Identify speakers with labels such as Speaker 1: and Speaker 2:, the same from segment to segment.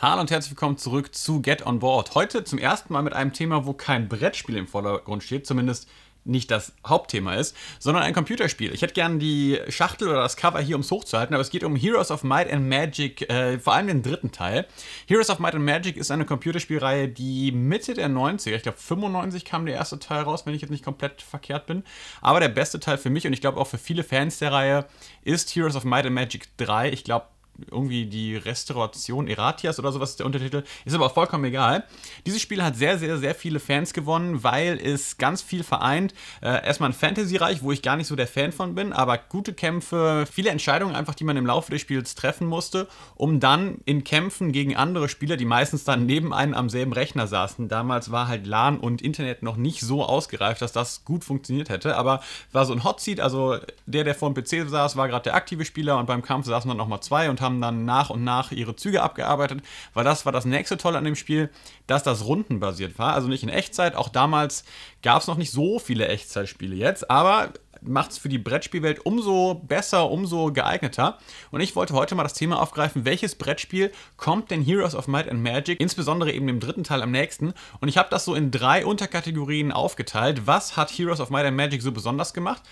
Speaker 1: Hallo und herzlich willkommen zurück zu Get On Board. Heute zum ersten Mal mit einem Thema, wo kein Brettspiel im Vordergrund steht, zumindest nicht das Hauptthema ist, sondern ein Computerspiel. Ich hätte gerne die Schachtel oder das Cover hier, um es hochzuhalten, aber es geht um Heroes of Might and Magic, äh, vor allem den dritten Teil. Heroes of Might and Magic ist eine Computerspielreihe, die Mitte der 90er, ich glaube 95 kam der erste Teil raus, wenn ich jetzt nicht komplett verkehrt bin, aber der beste Teil für mich und ich glaube auch für viele Fans der Reihe ist Heroes of Might and Magic 3. Ich glaube, irgendwie die Restauration Eratias oder sowas ist der Untertitel. Ist aber vollkommen egal. Dieses Spiel hat sehr, sehr, sehr viele Fans gewonnen, weil es ganz viel vereint. Äh, erstmal ein Fantasy-Reich, wo ich gar nicht so der Fan von bin, aber gute Kämpfe, viele Entscheidungen einfach, die man im Laufe des Spiels treffen musste, um dann in Kämpfen gegen andere Spieler, die meistens dann neben einem am selben Rechner saßen. Damals war halt LAN und Internet noch nicht so ausgereift, dass das gut funktioniert hätte, aber war so ein Hotseat, also der, der vor dem PC saß, war gerade der aktive Spieler und beim Kampf saßen dann nochmal zwei und haben haben dann nach und nach ihre Züge abgearbeitet, weil das war das nächste Tolle an dem Spiel, dass das rundenbasiert war, also nicht in Echtzeit. Auch damals gab es noch nicht so viele Echtzeitspiele jetzt, aber macht es für die Brettspielwelt umso besser, umso geeigneter. Und ich wollte heute mal das Thema aufgreifen, welches Brettspiel kommt denn Heroes of Might and Magic, insbesondere eben im dritten Teil am nächsten. Und ich habe das so in drei Unterkategorien aufgeteilt. Was hat Heroes of Might and Magic so besonders gemacht?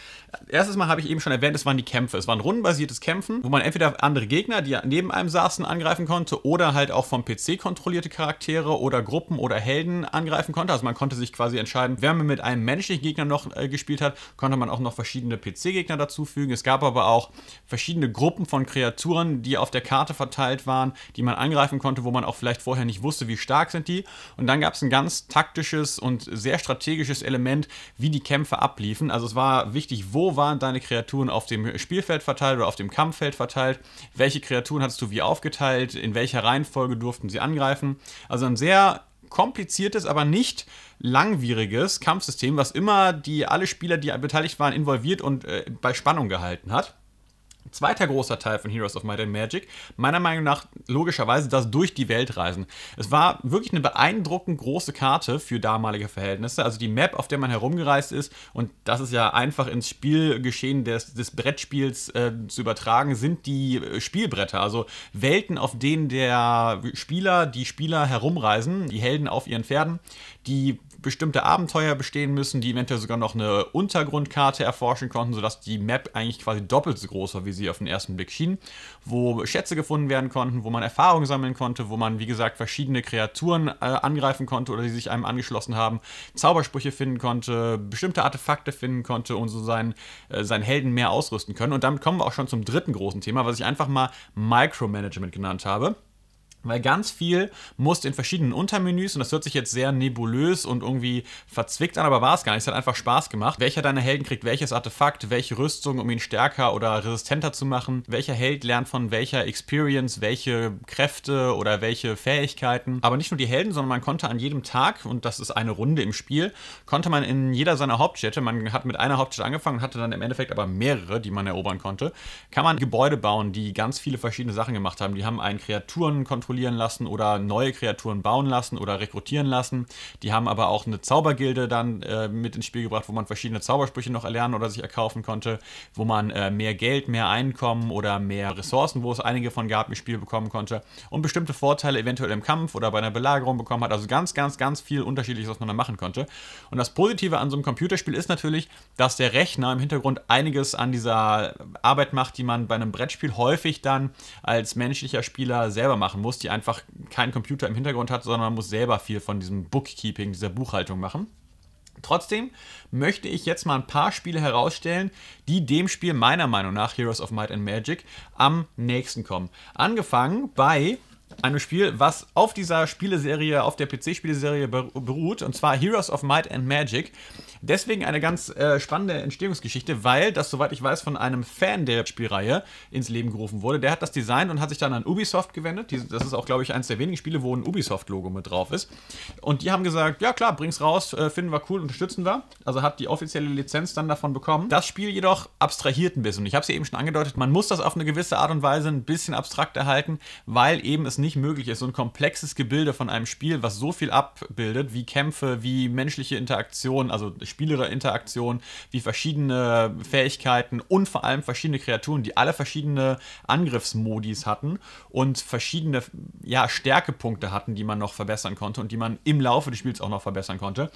Speaker 1: Erstes Mal habe ich eben schon erwähnt, es waren die Kämpfe. Es waren rundenbasiertes Kämpfen, wo man entweder andere Gegner, die neben einem saßen, angreifen konnte oder halt auch vom PC kontrollierte Charaktere oder Gruppen oder Helden angreifen konnte. Also man konnte sich quasi entscheiden, wer man mit einem menschlichen Gegner noch äh, gespielt hat, konnte man auch noch verschiedene PC-Gegner dazufügen. Es gab aber auch verschiedene Gruppen von Kreaturen, die auf der Karte verteilt waren, die man angreifen konnte, wo man auch vielleicht vorher nicht wusste, wie stark sind die. Und dann gab es ein ganz taktisches und sehr strategisches Element, wie die Kämpfe abliefen. Also es war wichtig, wo waren deine Kreaturen auf dem Spielfeld verteilt oder auf dem Kampffeld verteilt, welche Kreaturen hattest du wie aufgeteilt, in welcher Reihenfolge durften sie angreifen. Also ein sehr kompliziertes, aber nicht langwieriges Kampfsystem, was immer die alle Spieler, die beteiligt waren, involviert und äh, bei Spannung gehalten hat. Zweiter großer Teil von Heroes of Might and Magic, meiner Meinung nach logischerweise das durch die Welt reisen. Es war wirklich eine beeindruckend große Karte für damalige Verhältnisse, also die Map, auf der man herumgereist ist und das ist ja einfach ins Spielgeschehen des, des Brettspiels äh, zu übertragen, sind die äh, Spielbretter, also Welten, auf denen der Spieler, die Spieler herumreisen, die Helden auf ihren Pferden, die bestimmte Abenteuer bestehen müssen, die eventuell sogar noch eine Untergrundkarte erforschen konnten, sodass die Map eigentlich quasi doppelt so groß war, wie sie auf den ersten Blick schien, wo Schätze gefunden werden konnten, wo man Erfahrung sammeln konnte, wo man, wie gesagt, verschiedene Kreaturen äh, angreifen konnte oder die sich einem angeschlossen haben, Zaubersprüche finden konnte, bestimmte Artefakte finden konnte und so seinen, äh, seinen Helden mehr ausrüsten können. Und damit kommen wir auch schon zum dritten großen Thema, was ich einfach mal Micromanagement genannt habe. Weil ganz viel musst in verschiedenen Untermenüs, und das hört sich jetzt sehr nebulös und irgendwie verzwickt an, aber war es gar nicht. Es hat einfach Spaß gemacht. Welcher deiner Helden kriegt welches Artefakt, welche Rüstung, um ihn stärker oder resistenter zu machen? Welcher Held lernt von welcher Experience, welche Kräfte oder welche Fähigkeiten? Aber nicht nur die Helden, sondern man konnte an jedem Tag, und das ist eine Runde im Spiel, konnte man in jeder seiner Hauptstädte, man hat mit einer Hauptstadt angefangen, hatte dann im Endeffekt aber mehrere, die man erobern konnte, kann man Gebäude bauen, die ganz viele verschiedene Sachen gemacht haben. Die haben einen Kreaturen kontrolliert, kontrollieren lassen oder neue Kreaturen bauen lassen oder rekrutieren lassen. Die haben aber auch eine Zaubergilde dann äh, mit ins Spiel gebracht, wo man verschiedene Zaubersprüche noch erlernen oder sich erkaufen konnte, wo man äh, mehr Geld, mehr Einkommen oder mehr Ressourcen, wo es einige von gab, im Spiel bekommen konnte und bestimmte Vorteile eventuell im Kampf oder bei einer Belagerung bekommen hat. Also ganz, ganz, ganz viel unterschiedliches, was man da machen konnte. Und das Positive an so einem Computerspiel ist natürlich, dass der Rechner im Hintergrund einiges an dieser Arbeit macht, die man bei einem Brettspiel häufig dann als menschlicher Spieler selber machen muss Haus, die einfach keinen Computer im Hintergrund hat, sondern man muss selber viel von diesem Bookkeeping, dieser Buchhaltung machen. Trotzdem möchte ich jetzt mal ein paar Spiele herausstellen, die dem Spiel meiner Meinung nach Heroes of Might and Magic am nächsten kommen. Angefangen bei einem Spiel, was auf dieser Spieleserie, auf der PC-Spieleserie beruht, und zwar Heroes of Might and Magic Deswegen eine ganz äh, spannende Entstehungsgeschichte, weil das, soweit ich weiß, von einem Fan der Spielreihe ins Leben gerufen wurde. Der hat das Design und hat sich dann an Ubisoft gewendet. Die, das ist auch, glaube ich, eines der wenigen Spiele, wo ein Ubisoft-Logo mit drauf ist. Und die haben gesagt, ja klar, bring's raus, äh, finden wir cool, unterstützen wir. Also hat die offizielle Lizenz dann davon bekommen. Das Spiel jedoch abstrahiert ein bisschen. Und ich habe es ja eben schon angedeutet, man muss das auf eine gewisse Art und Weise ein bisschen abstrakt erhalten, weil eben es nicht möglich ist, so ein komplexes Gebilde von einem Spiel, was so viel abbildet, wie Kämpfe, wie menschliche Interaktion, also ich Spiele oder wie verschiedene Fähigkeiten und vor allem verschiedene Kreaturen, die alle verschiedene Angriffsmodis hatten und verschiedene ja, Stärkepunkte hatten, die man noch verbessern konnte und die man im Laufe des Spiels auch noch verbessern konnte.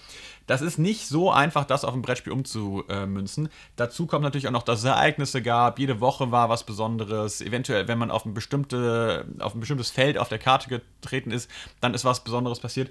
Speaker 1: Das ist nicht so einfach, das auf ein Brettspiel umzumünzen. Dazu kommt natürlich auch noch, dass es Ereignisse gab, jede Woche war was Besonderes, eventuell, wenn man auf, ein bestimmte, auf ein bestimmtes Feld auf der Karte getreten ist, dann ist was Besonderes passiert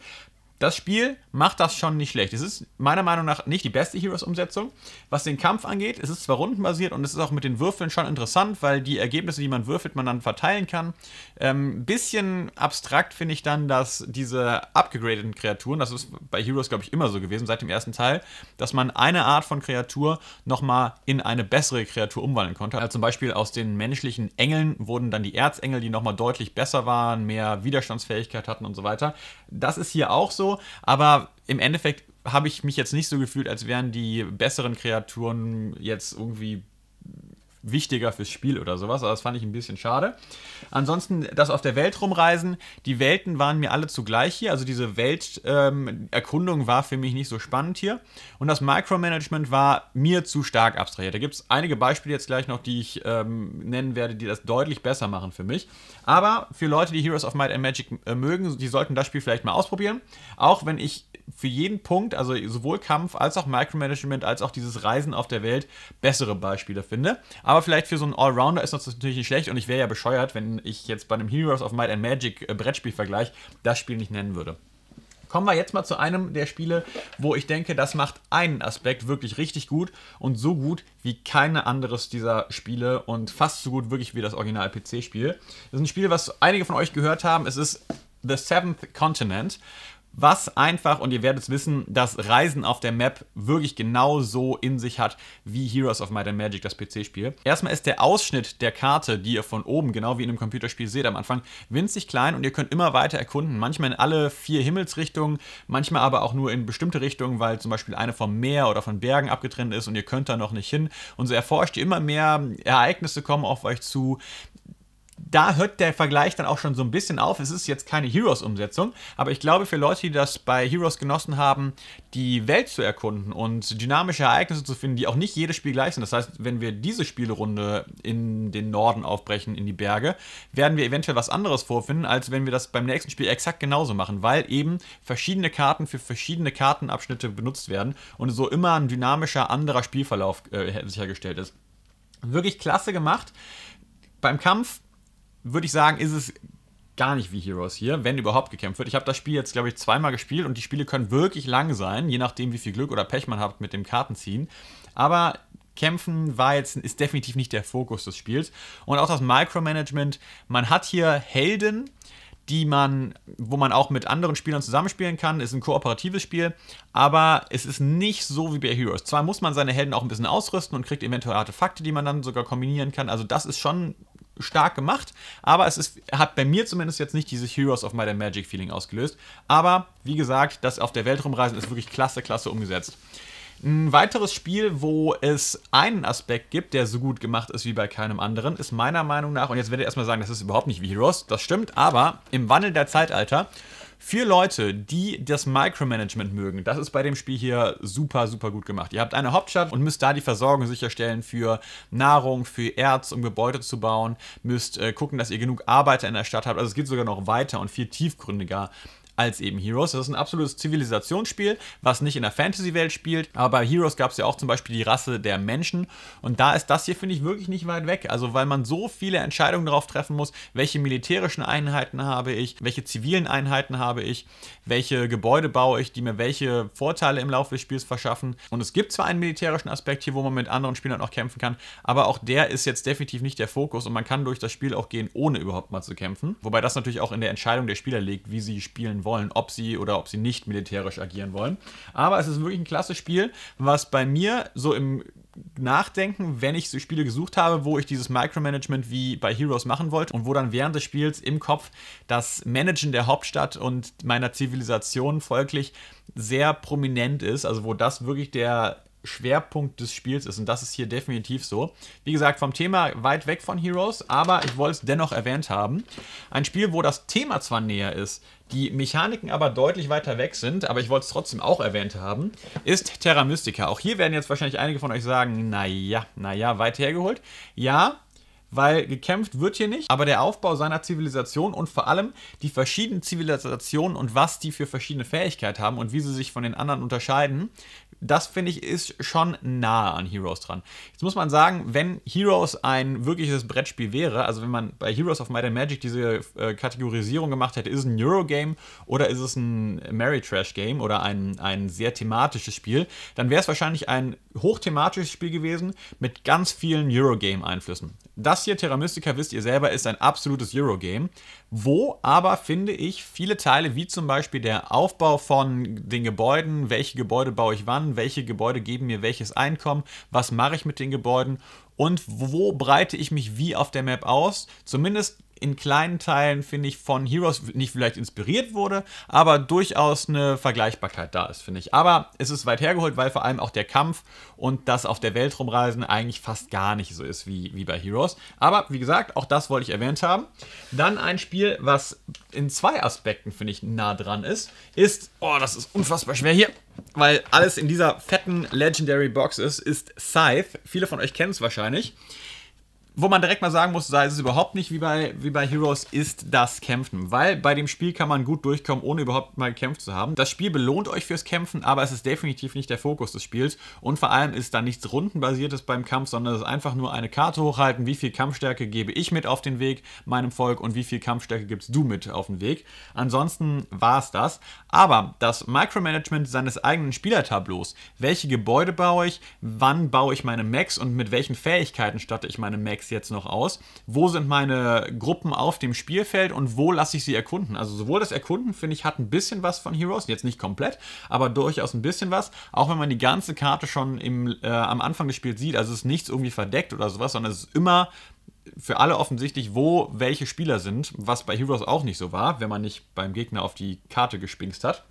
Speaker 1: das Spiel macht das schon nicht schlecht. Es ist meiner Meinung nach nicht die beste Heroes-Umsetzung. Was den Kampf angeht, es ist zwar rundenbasiert und es ist auch mit den Würfeln schon interessant, weil die Ergebnisse, die man würfelt, man dann verteilen kann. Ähm, bisschen abstrakt finde ich dann, dass diese abgegradeten Kreaturen, das ist bei Heroes, glaube ich, immer so gewesen, seit dem ersten Teil, dass man eine Art von Kreatur nochmal in eine bessere Kreatur umwandeln konnte. Also zum Beispiel aus den menschlichen Engeln wurden dann die Erzengel, die nochmal deutlich besser waren, mehr Widerstandsfähigkeit hatten und so weiter. Das ist hier auch so aber im Endeffekt habe ich mich jetzt nicht so gefühlt, als wären die besseren Kreaturen jetzt irgendwie wichtiger fürs Spiel oder sowas. Aber das fand ich ein bisschen schade. Ansonsten, das auf der Welt rumreisen, die Welten waren mir alle zugleich hier. Also diese Welterkundung ähm, war für mich nicht so spannend hier. Und das Micromanagement war mir zu stark abstrahiert. Da gibt es einige Beispiele jetzt gleich noch, die ich ähm, nennen werde, die das deutlich besser machen für mich. Aber für Leute, die Heroes of Might and Magic äh, mögen, die sollten das Spiel vielleicht mal ausprobieren. Auch wenn ich für jeden Punkt, also sowohl Kampf als auch Micromanagement als auch dieses Reisen auf der Welt, bessere Beispiele finde. Aber vielleicht für so einen Allrounder ist das natürlich nicht schlecht und ich wäre ja bescheuert, wenn ich jetzt bei einem Heroes of Might and Magic äh, Brettspielvergleich das Spiel nicht nennen würde. Kommen wir jetzt mal zu einem der Spiele, wo ich denke, das macht einen Aspekt wirklich richtig gut und so gut wie keine anderes dieser Spiele und fast so gut wirklich wie das Original PC-Spiel. Das ist ein Spiel, was einige von euch gehört haben. Es ist The Seventh Continent was einfach, und ihr werdet es wissen, das Reisen auf der Map wirklich genauso in sich hat wie Heroes of Might and Magic, das PC-Spiel. Erstmal ist der Ausschnitt der Karte, die ihr von oben, genau wie in einem Computerspiel seht am Anfang, winzig klein und ihr könnt immer weiter erkunden. Manchmal in alle vier Himmelsrichtungen, manchmal aber auch nur in bestimmte Richtungen, weil zum Beispiel eine vom Meer oder von Bergen abgetrennt ist und ihr könnt da noch nicht hin. Und so erforscht ihr immer mehr, Ereignisse kommen auf euch zu da hört der Vergleich dann auch schon so ein bisschen auf. Es ist jetzt keine Heroes-Umsetzung, aber ich glaube, für Leute, die das bei Heroes genossen haben, die Welt zu erkunden und dynamische Ereignisse zu finden, die auch nicht jedes Spiel gleich sind. Das heißt, wenn wir diese Spielrunde in den Norden aufbrechen, in die Berge, werden wir eventuell was anderes vorfinden, als wenn wir das beim nächsten Spiel exakt genauso machen, weil eben verschiedene Karten für verschiedene Kartenabschnitte benutzt werden und so immer ein dynamischer anderer Spielverlauf äh, sichergestellt ist. Wirklich klasse gemacht. Beim Kampf würde ich sagen, ist es gar nicht wie Heroes hier, wenn überhaupt gekämpft wird. Ich habe das Spiel jetzt, glaube ich, zweimal gespielt und die Spiele können wirklich lang sein, je nachdem, wie viel Glück oder Pech man hat mit dem Kartenziehen. Aber Kämpfen war jetzt, ist definitiv nicht der Fokus des Spiels. Und auch das Micromanagement, man hat hier Helden, die man, wo man auch mit anderen Spielern zusammenspielen kann, ist ein kooperatives Spiel, aber es ist nicht so wie bei Heroes. Zwar muss man seine Helden auch ein bisschen ausrüsten und kriegt eventuell Artefakte, die man dann sogar kombinieren kann. Also das ist schon stark gemacht, aber es ist, hat bei mir zumindest jetzt nicht dieses Heroes of Might and Magic Feeling ausgelöst. Aber wie gesagt, das auf der Welt rumreisen ist wirklich klasse, klasse umgesetzt. Ein weiteres Spiel, wo es einen Aspekt gibt, der so gut gemacht ist wie bei keinem anderen, ist meiner Meinung nach, und jetzt werde ich erstmal sagen, das ist überhaupt nicht wie Heroes, das stimmt, aber im Wandel der Zeitalter für Leute, die das Micromanagement mögen, das ist bei dem Spiel hier super, super gut gemacht. Ihr habt eine Hauptstadt und müsst da die Versorgung sicherstellen für Nahrung, für Erz, um Gebäude zu bauen. Müsst äh, gucken, dass ihr genug Arbeiter in der Stadt habt. Also es geht sogar noch weiter und viel tiefgründiger als eben Heroes. Das ist ein absolutes Zivilisationsspiel, was nicht in der Fantasy-Welt spielt. Aber bei Heroes gab es ja auch zum Beispiel die Rasse der Menschen. Und da ist das hier, finde ich, wirklich nicht weit weg. Also weil man so viele Entscheidungen darauf treffen muss, welche militärischen Einheiten habe ich, welche zivilen Einheiten habe ich, welche Gebäude baue ich, die mir welche Vorteile im Laufe des Spiels verschaffen. Und es gibt zwar einen militärischen Aspekt hier, wo man mit anderen Spielern auch kämpfen kann, aber auch der ist jetzt definitiv nicht der Fokus und man kann durch das Spiel auch gehen, ohne überhaupt mal zu kämpfen. Wobei das natürlich auch in der Entscheidung der Spieler liegt, wie sie spielen wollen wollen, ob sie oder ob sie nicht militärisch agieren wollen. Aber es ist wirklich ein klasse Spiel, was bei mir so im Nachdenken, wenn ich so Spiele gesucht habe, wo ich dieses Micromanagement wie bei Heroes machen wollte und wo dann während des Spiels im Kopf das Managen der Hauptstadt und meiner Zivilisation folglich sehr prominent ist, also wo das wirklich der Schwerpunkt des Spiels ist. Und das ist hier definitiv so. Wie gesagt, vom Thema weit weg von Heroes, aber ich wollte es dennoch erwähnt haben. Ein Spiel, wo das Thema zwar näher ist, die Mechaniken aber deutlich weiter weg sind, aber ich wollte es trotzdem auch erwähnt haben, ist Terra Mystica. Auch hier werden jetzt wahrscheinlich einige von euch sagen, naja, naja, weit hergeholt. Ja, weil gekämpft wird hier nicht, aber der Aufbau seiner Zivilisation und vor allem die verschiedenen Zivilisationen und was die für verschiedene Fähigkeiten haben und wie sie sich von den anderen unterscheiden, das finde ich ist schon nahe an Heroes dran. Jetzt muss man sagen, wenn Heroes ein wirkliches Brettspiel wäre, also wenn man bei Heroes of Might and Magic diese äh, Kategorisierung gemacht hätte, ist es ein Eurogame oder ist es ein Mary Trash Game oder ein, ein sehr thematisches Spiel, dann wäre es wahrscheinlich ein hochthematisches Spiel gewesen mit ganz vielen Eurogame-Einflüssen. Das das hier, Terra Mystica, wisst ihr selber, ist ein absolutes Eurogame, wo aber, finde ich, viele Teile, wie zum Beispiel der Aufbau von den Gebäuden, welche Gebäude baue ich wann, welche Gebäude geben mir welches Einkommen, was mache ich mit den Gebäuden und wo breite ich mich wie auf der Map aus, zumindest in kleinen Teilen, finde ich, von Heroes nicht vielleicht inspiriert wurde, aber durchaus eine Vergleichbarkeit da ist, finde ich. Aber es ist weit hergeholt, weil vor allem auch der Kampf und das auf der Welt rumreisen eigentlich fast gar nicht so ist wie, wie bei Heroes. Aber wie gesagt, auch das wollte ich erwähnt haben. Dann ein Spiel, was in zwei Aspekten, finde ich, nah dran ist, ist, oh, das ist unfassbar schwer hier, weil alles in dieser fetten Legendary Box ist, ist Scythe. Viele von euch kennen es wahrscheinlich wo man direkt mal sagen muss, sei es überhaupt nicht wie bei, wie bei Heroes, ist das Kämpfen. Weil bei dem Spiel kann man gut durchkommen, ohne überhaupt mal gekämpft zu haben. Das Spiel belohnt euch fürs Kämpfen, aber es ist definitiv nicht der Fokus des Spiels. Und vor allem ist da nichts rundenbasiertes beim Kampf, sondern es ist einfach nur eine Karte hochhalten, wie viel Kampfstärke gebe ich mit auf den Weg meinem Volk und wie viel Kampfstärke gibst du mit auf den Weg. Ansonsten war es das. Aber das Micromanagement seines eigenen Spielertableaus, welche Gebäude baue ich, wann baue ich meine Max und mit welchen Fähigkeiten statte ich meine Max jetzt noch aus. Wo sind meine Gruppen auf dem Spielfeld und wo lasse ich sie erkunden? Also sowohl das Erkunden, finde ich, hat ein bisschen was von Heroes, jetzt nicht komplett, aber durchaus ein bisschen was, auch wenn man die ganze Karte schon im, äh, am Anfang des Spiels sieht. Also es ist nichts irgendwie verdeckt oder sowas, sondern es ist immer für alle offensichtlich, wo welche Spieler sind, was bei Heroes auch nicht so war, wenn man nicht beim Gegner auf die Karte gespinkst hat.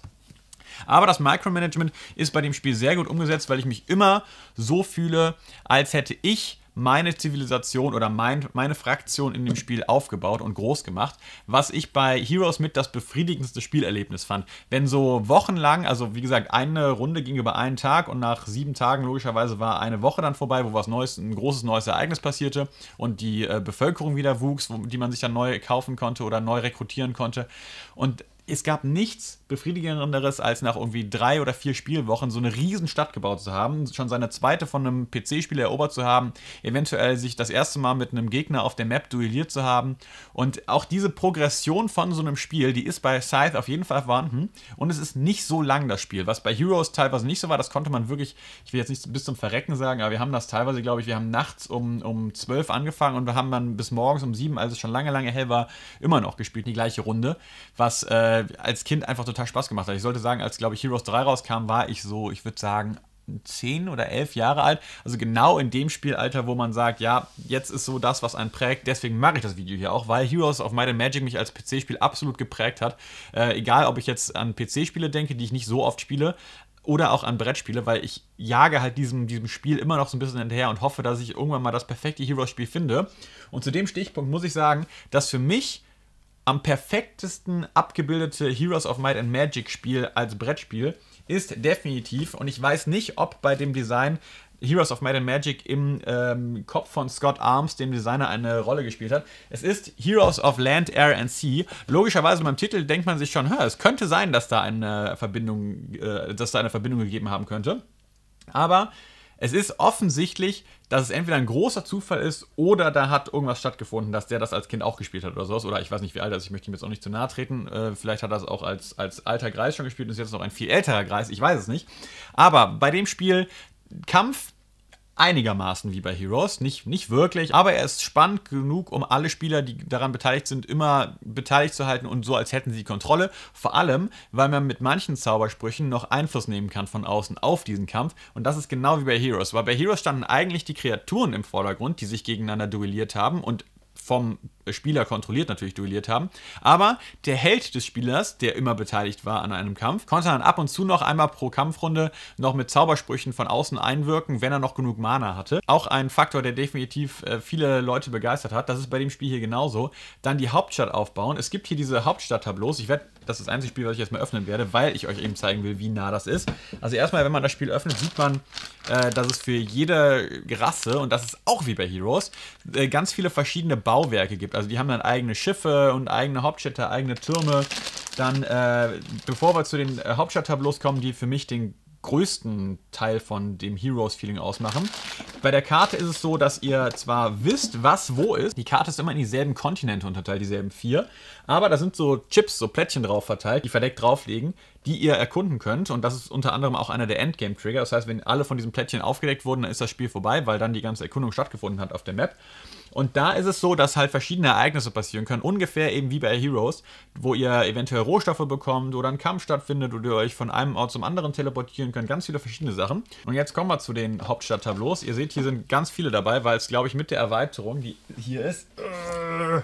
Speaker 1: Aber das Micromanagement ist bei dem Spiel sehr gut umgesetzt, weil ich mich immer so fühle, als hätte ich meine Zivilisation oder mein, meine Fraktion in dem Spiel aufgebaut und groß gemacht, was ich bei Heroes mit das befriedigendste Spielerlebnis fand. Wenn so wochenlang, also wie gesagt, eine Runde ging über einen Tag und nach sieben Tagen logischerweise war eine Woche dann vorbei, wo was Neues, ein großes neues Ereignis passierte und die äh, Bevölkerung wieder wuchs, wo, die man sich dann neu kaufen konnte oder neu rekrutieren konnte. Und es gab nichts befriedigenderes, als nach irgendwie drei oder vier Spielwochen so eine Riesenstadt gebaut zu haben, schon seine zweite von einem PC-Spiel erobert zu haben, eventuell sich das erste Mal mit einem Gegner auf der Map duelliert zu haben. Und auch diese Progression von so einem Spiel, die ist bei Scythe auf jeden Fall vorhanden. Und es ist nicht so lang, das Spiel, was bei Heroes teilweise nicht so war. Das konnte man wirklich, ich will jetzt nicht bis zum Verrecken sagen, aber wir haben das teilweise, glaube ich, wir haben nachts um, um 12 angefangen und wir haben dann bis morgens um 7, als es schon lange, lange hell war, immer noch gespielt, die gleiche Runde, was... Äh, äh, als Kind einfach total Spaß gemacht hat. Ich sollte sagen, als, glaube ich, Heroes 3 rauskam, war ich so, ich würde sagen, 10 oder 11 Jahre alt. Also genau in dem Spielalter, wo man sagt, ja, jetzt ist so das, was einen prägt. Deswegen mache ich das Video hier auch, weil Heroes of Might and Magic mich als PC-Spiel absolut geprägt hat. Äh, egal, ob ich jetzt an PC-Spiele denke, die ich nicht so oft spiele, oder auch an Brettspiele, weil ich jage halt diesem, diesem Spiel immer noch so ein bisschen hinterher und hoffe, dass ich irgendwann mal das perfekte Heroes-Spiel finde. Und zu dem Stichpunkt muss ich sagen, dass für mich am perfektesten abgebildete Heroes of Might and Magic Spiel als Brettspiel ist definitiv, und ich weiß nicht, ob bei dem Design Heroes of Might and Magic im ähm, Kopf von Scott Arms, dem Designer, eine Rolle gespielt hat. Es ist Heroes of Land, Air and Sea. Logischerweise beim Titel denkt man sich schon, es könnte sein, dass da eine Verbindung, äh, dass da eine Verbindung gegeben haben könnte. Aber es ist offensichtlich, dass es entweder ein großer Zufall ist oder da hat irgendwas stattgefunden, dass der das als Kind auch gespielt hat oder sowas. Oder ich weiß nicht, wie alt er ist, ich möchte ihm jetzt auch nicht zu nahe treten. Äh, vielleicht hat er es auch als, als alter Greis schon gespielt und ist jetzt noch ein viel älterer Greis, ich weiß es nicht. Aber bei dem Spiel Kampf, einigermaßen wie bei Heroes. Nicht, nicht wirklich, aber er ist spannend genug, um alle Spieler, die daran beteiligt sind, immer beteiligt zu halten und so, als hätten sie die Kontrolle. Vor allem, weil man mit manchen Zaubersprüchen noch Einfluss nehmen kann von außen auf diesen Kampf. Und das ist genau wie bei Heroes, weil bei Heroes standen eigentlich die Kreaturen im Vordergrund, die sich gegeneinander duelliert haben und vom Spieler kontrolliert natürlich duelliert haben. Aber der Held des Spielers, der immer beteiligt war an einem Kampf, konnte dann ab und zu noch einmal pro Kampfrunde noch mit Zaubersprüchen von außen einwirken, wenn er noch genug Mana hatte. Auch ein Faktor, der definitiv äh, viele Leute begeistert hat. Das ist bei dem Spiel hier genauso. Dann die Hauptstadt aufbauen. Es gibt hier diese Hauptstadt-Tableaus. Ich werde, das ist das einzige Spiel, was ich jetzt mal öffnen werde, weil ich euch eben zeigen will, wie nah das ist. Also erstmal, wenn man das Spiel öffnet, sieht man, äh, dass es für jede Rasse, und das ist auch wie bei Heroes, äh, ganz viele verschiedene Bauwerke gibt. Also die haben dann eigene Schiffe und eigene Hauptstädte, eigene Türme. Dann, äh, bevor wir zu den äh, Hauptstadt-Tableaus kommen, die für mich den größten Teil von dem Heroes-Feeling ausmachen. Bei der Karte ist es so, dass ihr zwar wisst, was wo ist, die Karte ist immer in dieselben Kontinente unterteilt, dieselben vier, aber da sind so Chips, so Plättchen drauf verteilt, die verdeckt drauflegen, die ihr erkunden könnt und das ist unter anderem auch einer der Endgame-Trigger, das heißt, wenn alle von diesen Plättchen aufgedeckt wurden, dann ist das Spiel vorbei, weil dann die ganze Erkundung stattgefunden hat auf der Map und da ist es so, dass halt verschiedene Ereignisse passieren können, ungefähr eben wie bei Heroes, wo ihr eventuell Rohstoffe bekommt oder ein Kampf stattfindet oder ihr euch von einem Ort zum anderen teleportieren könnt, ganz viele verschiedene Sachen. Und jetzt kommen wir zu den Hauptstadt-Tableaus. Ihr seht, hier sind ganz viele dabei, weil es, glaube ich, mit der Erweiterung, die hier ist, äh,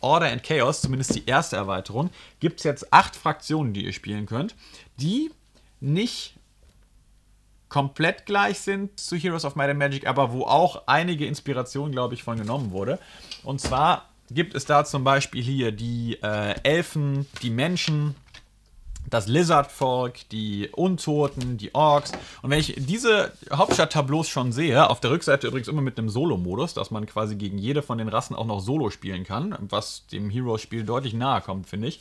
Speaker 1: Order and Chaos, zumindest die erste Erweiterung, gibt es jetzt acht Fraktionen, die ihr spielen könnt, die nicht komplett gleich sind zu Heroes of Might and Magic, aber wo auch einige Inspiration, glaube ich, von genommen wurde. Und zwar gibt es da zum Beispiel hier die äh, Elfen, die Menschen, das Lizard-Volk, die Untoten, die Orks. Und wenn ich diese Hauptstadt-Tableaus schon sehe, auf der Rückseite übrigens immer mit einem Solo-Modus, dass man quasi gegen jede von den Rassen auch noch Solo spielen kann, was dem Heroes-Spiel deutlich nahe kommt, finde ich,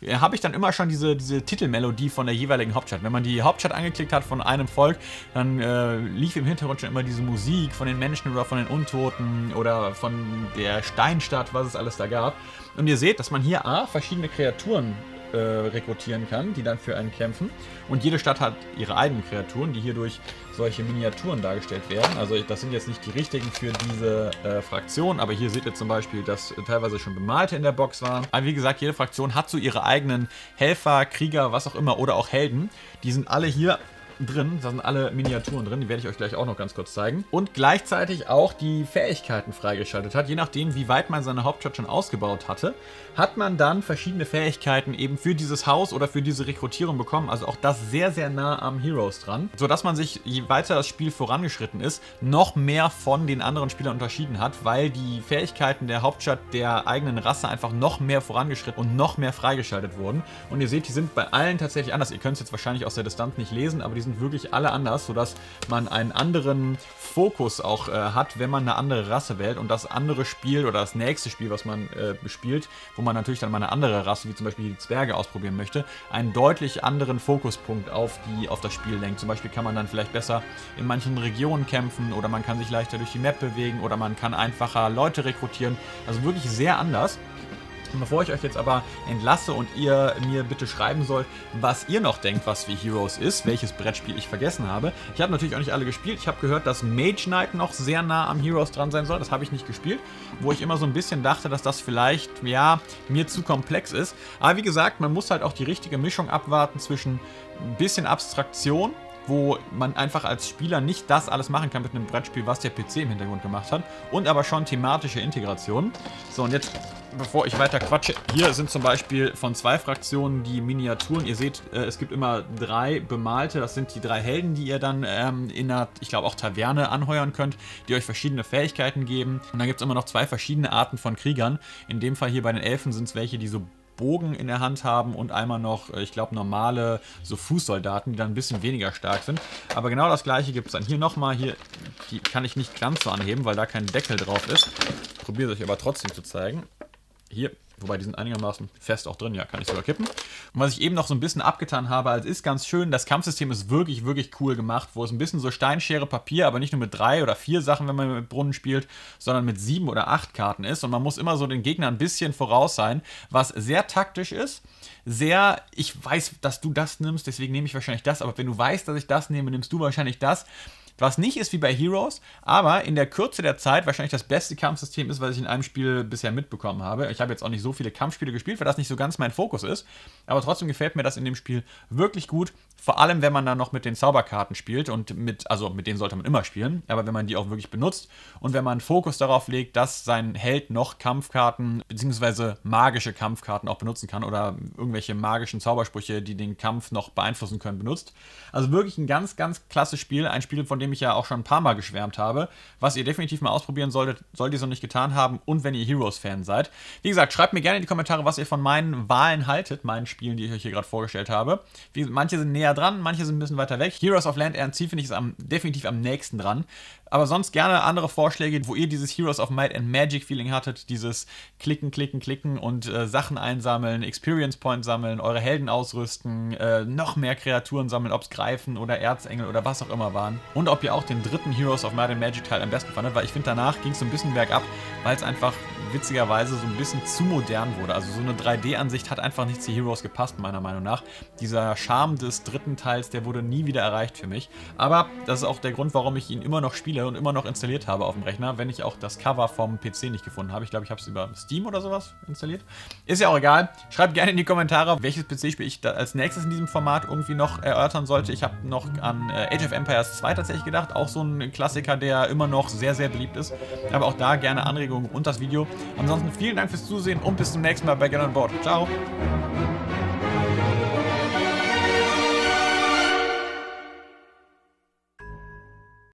Speaker 1: äh, habe ich dann immer schon diese, diese Titelmelodie von der jeweiligen Hauptstadt. Wenn man die Hauptstadt angeklickt hat von einem Volk, dann äh, lief im Hintergrund schon immer diese Musik von den Menschen oder von den Untoten oder von der Steinstadt, was es alles da gab. Und ihr seht, dass man hier A, verschiedene Kreaturen äh, rekrutieren kann, die dann für einen kämpfen. Und jede Stadt hat ihre eigenen Kreaturen, die hier durch solche Miniaturen dargestellt werden. Also das sind jetzt nicht die richtigen für diese äh, Fraktion, aber hier seht ihr zum Beispiel, dass teilweise schon bemalte in der Box waren. Aber wie gesagt, jede Fraktion hat so ihre eigenen Helfer, Krieger, was auch immer oder auch Helden. Die sind alle hier drin. Da sind alle Miniaturen drin, die werde ich euch gleich auch noch ganz kurz zeigen. Und gleichzeitig auch die Fähigkeiten freigeschaltet hat. Je nachdem, wie weit man seine Hauptstadt schon ausgebaut hatte, hat man dann verschiedene Fähigkeiten eben für dieses Haus oder für diese Rekrutierung bekommen. Also auch das sehr, sehr nah am Heroes dran. Sodass man sich, je weiter das Spiel vorangeschritten ist, noch mehr von den anderen Spielern unterschieden hat, weil die Fähigkeiten der Hauptstadt der eigenen Rasse einfach noch mehr vorangeschritten und noch mehr freigeschaltet wurden. Und ihr seht, die sind bei allen tatsächlich anders. Ihr könnt es jetzt wahrscheinlich aus der Distanz nicht lesen, aber die sind wirklich alle anders, sodass man einen anderen Fokus auch äh, hat, wenn man eine andere Rasse wählt und das andere Spiel oder das nächste Spiel, was man äh, bespielt, wo man natürlich dann mal eine andere Rasse, wie zum Beispiel die Zwerge, ausprobieren möchte, einen deutlich anderen Fokuspunkt auf, die, auf das Spiel lenkt. Zum Beispiel kann man dann vielleicht besser in manchen Regionen kämpfen oder man kann sich leichter durch die Map bewegen oder man kann einfacher Leute rekrutieren. Also wirklich sehr anders. Und bevor ich euch jetzt aber entlasse und ihr mir bitte schreiben sollt, was ihr noch denkt, was wie Heroes ist, welches Brettspiel ich vergessen habe. Ich habe natürlich auch nicht alle gespielt. Ich habe gehört, dass Mage Knight noch sehr nah am Heroes dran sein soll. Das habe ich nicht gespielt, wo ich immer so ein bisschen dachte, dass das vielleicht, ja, mir zu komplex ist. Aber wie gesagt, man muss halt auch die richtige Mischung abwarten zwischen ein bisschen Abstraktion wo man einfach als Spieler nicht das alles machen kann mit einem Brettspiel, was der PC im Hintergrund gemacht hat. Und aber schon thematische Integration. So, und jetzt, bevor ich weiter quatsche, hier sind zum Beispiel von zwei Fraktionen die Miniaturen. Ihr seht, äh, es gibt immer drei bemalte. Das sind die drei Helden, die ihr dann ähm, in einer, ich glaube auch Taverne anheuern könnt, die euch verschiedene Fähigkeiten geben. Und dann gibt es immer noch zwei verschiedene Arten von Kriegern. In dem Fall hier bei den Elfen sind es welche, die so Bogen in der Hand haben und einmal noch, äh, ich glaube, normale so Fußsoldaten, die dann ein bisschen weniger stark sind. Aber genau das gleiche gibt es dann hier nochmal. Hier die kann ich nicht ganz so anheben, weil da kein Deckel drauf ist. Ich probiere es euch aber trotzdem zu zeigen. Hier Wobei die sind einigermaßen fest auch drin, ja, kann ich sogar kippen. Und was ich eben noch so ein bisschen abgetan habe, also ist ganz schön, das Kampfsystem ist wirklich, wirklich cool gemacht, wo es ein bisschen so Steinschere Papier, aber nicht nur mit drei oder vier Sachen, wenn man mit Brunnen spielt, sondern mit sieben oder acht Karten ist. Und man muss immer so den Gegner ein bisschen voraus sein, was sehr taktisch ist. Sehr, ich weiß, dass du das nimmst, deswegen nehme ich wahrscheinlich das, aber wenn du weißt, dass ich das nehme, nimmst du wahrscheinlich das. Was nicht ist wie bei Heroes, aber in der Kürze der Zeit wahrscheinlich das beste Kampfsystem ist, was ich in einem Spiel bisher mitbekommen habe. Ich habe jetzt auch nicht so viele Kampfspiele gespielt, weil das nicht so ganz mein Fokus ist. Aber trotzdem gefällt mir das in dem Spiel wirklich gut. Vor allem, wenn man dann noch mit den Zauberkarten spielt und mit, also mit denen sollte man immer spielen, aber wenn man die auch wirklich benutzt und wenn man Fokus darauf legt, dass sein Held noch Kampfkarten bzw. magische Kampfkarten auch benutzen kann oder irgendwelche magischen Zaubersprüche, die den Kampf noch beeinflussen können, benutzt. Also wirklich ein ganz, ganz klasse Spiel. Ein Spiel, von dem dem ich ja auch schon ein paar Mal geschwärmt habe, was ihr definitiv mal ausprobieren solltet, solltet ihr es noch nicht getan haben und wenn ihr Heroes-Fan seid. Wie gesagt, schreibt mir gerne in die Kommentare, was ihr von meinen Wahlen haltet, meinen Spielen, die ich euch hier gerade vorgestellt habe. Wie, manche sind näher dran, manche sind ein bisschen weiter weg. Heroes of Land and Sea finde ich ist am, definitiv am nächsten dran. Aber sonst gerne andere Vorschläge, wo ihr dieses Heroes of Might and Magic Feeling hattet, dieses Klicken, Klicken, Klicken und äh, Sachen einsammeln, Experience Points sammeln, eure Helden ausrüsten, äh, noch mehr Kreaturen sammeln, ob es Greifen oder Erzengel oder was auch immer waren. Und ob ihr auch den dritten Heroes of Might and Magic Teil am besten fandet, weil ich finde, danach ging es so ein bisschen bergab, weil es einfach witzigerweise so ein bisschen zu modern wurde. Also so eine 3D-Ansicht hat einfach nicht zu Heroes gepasst, meiner Meinung nach. Dieser Charme des dritten Teils, der wurde nie wieder erreicht für mich. Aber das ist auch der Grund, warum ich ihn immer noch spiele, und immer noch installiert habe auf dem Rechner, wenn ich auch das Cover vom PC nicht gefunden habe. Ich glaube, ich habe es über Steam oder sowas installiert. Ist ja auch egal. Schreibt gerne in die Kommentare, welches PC-Spiel ich als nächstes in diesem Format irgendwie noch erörtern sollte. Ich habe noch an äh, Age of Empires 2 tatsächlich gedacht. Auch so ein Klassiker, der immer noch sehr, sehr beliebt ist. Aber auch da gerne Anregungen und das Video. Ansonsten vielen Dank fürs Zusehen und bis zum nächsten Mal bei Get On Board. Ciao!